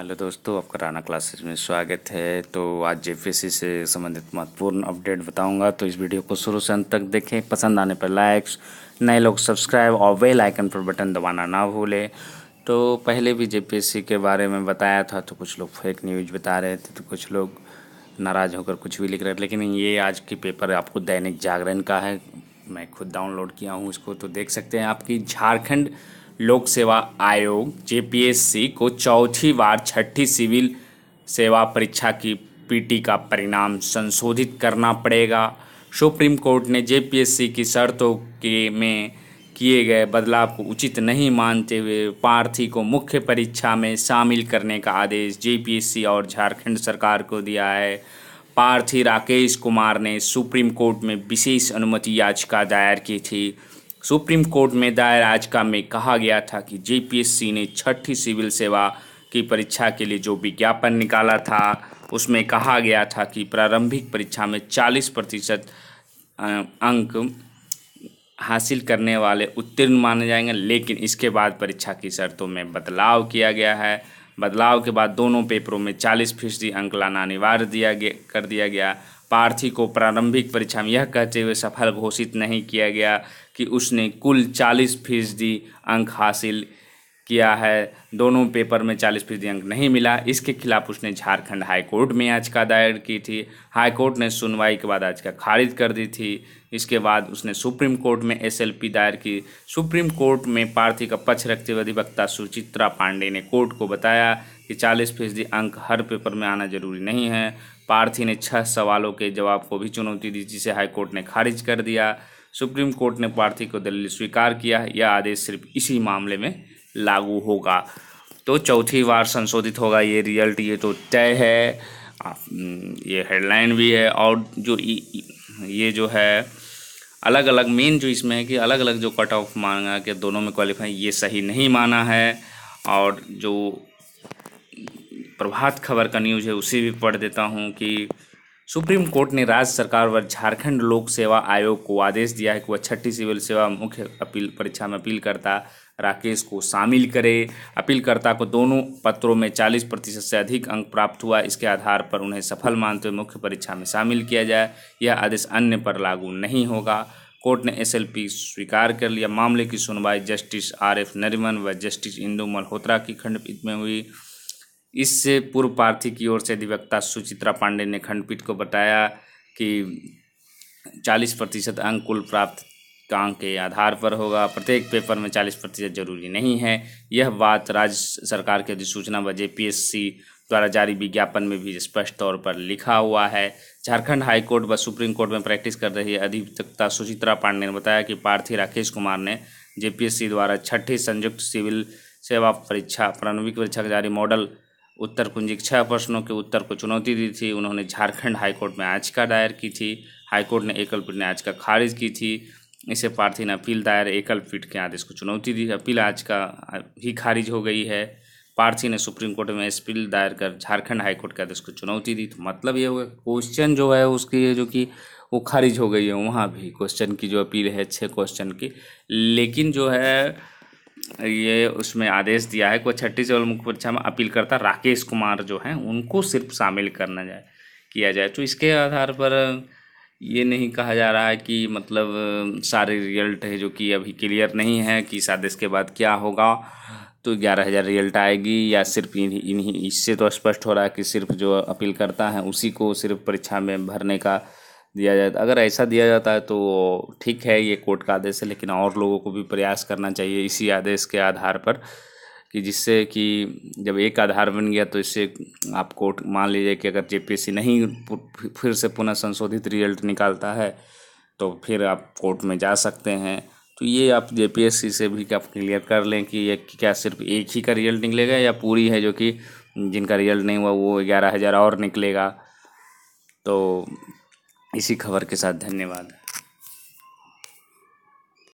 hello दोस्तों आपका Rana classes में स्वागत है तो आज जे से संबंधित महत्वपूर्ण अपडेट बताऊंगा तो इस वीडियो को शुरू से अंत तक देखें पसंद आने पर लाइक्स नए लोग सब्सक्राइब और बेल आइकन पर बटन दबाना ना भूलें तो पहले भी जे के बारे में बताया था तो कुछ लोग फेक न्यूज बता रहे थे तो कुछ लोग नाराज़ होकर कुछ भी लिख रहे थे लेकिन ये आज की पेपर आपको दैनिक जागरण का है मैं खुद डाउनलोड किया हूँ इसको तो देख सकते हैं आपकी झारखंड लोक सेवा आयोग जे को चौथी बार छठी सिविल सेवा परीक्षा की पीटी का परिणाम संशोधित करना पड़ेगा सुप्रीम कोर्ट ने जे की शर्तों के में किए गए बदलाव को उचित नहीं मानते हुए पार्थी को मुख्य परीक्षा में शामिल करने का आदेश जे और झारखंड सरकार को दिया है पार्थी राकेश कुमार ने सुप्रीम कोर्ट में विशेष अनुमति याचिका दायर की थी सुप्रीम कोर्ट में दायर याचिका में कहा गया था कि जेपीएससी ने छठी सिविल सेवा की परीक्षा के लिए जो विज्ञापन निकाला था उसमें कहा गया था कि प्रारंभिक परीक्षा में 40 प्रतिशत अंक हासिल करने वाले उत्तीर्ण माने जाएंगे लेकिन इसके बाद परीक्षा की शर्तों में बदलाव किया गया है बदलाव के बाद दोनों पेपरों में 40 फीसदी अंक लाना अनिवार्य दिया गया कर दिया गया पार्थी को प्रारंभिक परीक्षा में यह कहते हुए सफल घोषित नहीं किया गया कि उसने कुल चालीस फीसदी अंक हासिल किया है दोनों पेपर में चालीस फीसदी अंक नहीं मिला इसके खिलाफ उसने झारखंड हाईकोर्ट में याचिका दायर की थी हाईकोर्ट ने सुनवाई के बाद याचिका खारिज कर दी थी इसके बाद उसने सुप्रीम कोर्ट में एसएलपी दायर की सुप्रीम कोर्ट में पार्थी का पक्ष रखते हुए अधिवक्ता सुचित्रा पांडे ने कोर्ट को बताया कि चालीस फीसदी अंक हर पेपर में आना जरूरी नहीं है पार्थी ने छह सवालों के जवाब को भी चुनौती दी जिसे हाईकोर्ट ने खारिज कर दिया सुप्रीम कोर्ट ने पार्थी को दलील स्वीकार किया यह आदेश सिर्फ इसी मामले में लागू होगा तो चौथी बार संशोधित होगा ये रिजल्ट ये तो तय है हम्म, ये हेडलाइन भी है और जो ये जो है अलग अलग मेन जो इसमें है कि अलग अलग जो कट ऑफ मांगा कि दोनों में क्वालिफाई ये सही नहीं माना है और जो प्रभात खबर का न्यूज़ है उसे भी पढ़ देता हूँ कि सुप्रीम कोर्ट ने राज्य सरकार व झारखंड लोक सेवा आयोग को आदेश दिया है कि वह छठी सिविल सेवा मुख्य अपील परीक्षा में अपील करता राकेश को शामिल करे अपीलकर्ता को दोनों पत्रों में 40 प्रतिशत से अधिक अंक प्राप्त हुआ इसके आधार पर उन्हें सफल मानते हुए मुख्य परीक्षा में शामिल किया जाए यह आदेश अन्य पर लागू नहीं होगा कोर्ट ने एसएलपी स्वीकार कर लिया मामले की सुनवाई जस्टिस आर एफ नरिमन व जस्टिस इंदू मल्होत्रा की खंडपीठ में हुई इससे पूर्व पार्थी की ओर से अधिवक्ता सुचित्रा पांडे ने खंडपीठ को बताया कि चालीस प्रतिशत अंक कुल प्राप्त कांक के आधार पर होगा प्रत्येक पेपर में चालीस प्रतिशत जरूरी नहीं है यह बात राज्य सरकार की अधिसूचना व जेपीएससी द्वारा जारी विज्ञापन में भी स्पष्ट तौर पर लिखा हुआ है झारखंड हाई कोर्ट व सुप्रीम कोर्ट में प्रैक्टिस कर रही अधिवक्ता सुचित्रा पांडे ने बताया कि पार्थी राकेश कुमार ने जेपीएससी द्वारा छठी संयुक्त सिविल सेवा परीक्षा प्रारंभिक परीक्षा के जारी मॉडल उत्तर कुंजिक छः प्रश्नों के उत्तर को चुनौती दी थी उन्होंने झारखंड हाईकोर्ट में याचिका दायर की थी हाईकोर्ट ने एकल पीठ ने याचिका खारिज की थी इसे पार्थी ने अपील दायर एकल पीठ के आदेश को चुनौती दी अपील आज का ही खारिज हो गई है पार्थी ने सुप्रीम कोर्ट में अपील दायर कर झारखंड हाईकोर्ट के आदेश को चुनौती दी तो मतलब ये हुआ क्वेश्चन जो है उसकी जो कि वो खारिज हो गई है वहाँ भी क्वेश्चन की जो अपील है छः क्वेश्चन की लेकिन जो है ये उसमें आदेश दिया है कि छठी मुख्य परीक्षा में अपील करता राकेश कुमार जो हैं उनको सिर्फ शामिल करना जाए किया जाए तो इसके आधार पर ये नहीं कहा जा रहा है कि मतलब सारे रिजल्ट है जो कि अभी क्लियर नहीं है कि इस आदेश के बाद क्या होगा तो ग्यारह हज़ार रिजल्ट आएगी या सिर्फ इन्हीं इन्हीं इससे तो स्पष्ट हो रहा है कि सिर्फ जो अपील करता है उसी को सिर्फ परीक्षा में भरने का दिया जाता अगर ऐसा दिया जाता है तो ठीक है ये कोर्ट का आदेश है लेकिन और लोगों को भी प्रयास करना चाहिए इसी आदेश के आधार पर कि जिससे कि जब एक आधार बन गया तो इससे आप कोर्ट मान लीजिए कि अगर जेपीएससी नहीं फिर से पुनः संशोधित रिजल्ट निकालता है तो फिर आप कोर्ट में जा सकते हैं तो ये आप जे से भी आप क्लियर कर लें कि ये क्या सिर्फ एक ही का रिजल्ट निकलेगा या पूरी है जो कि जिनका रिजल्ट नहीं हुआ वो ग्यारह हज़ार और निकलेगा तो इसी खबर के साथ धन्यवाद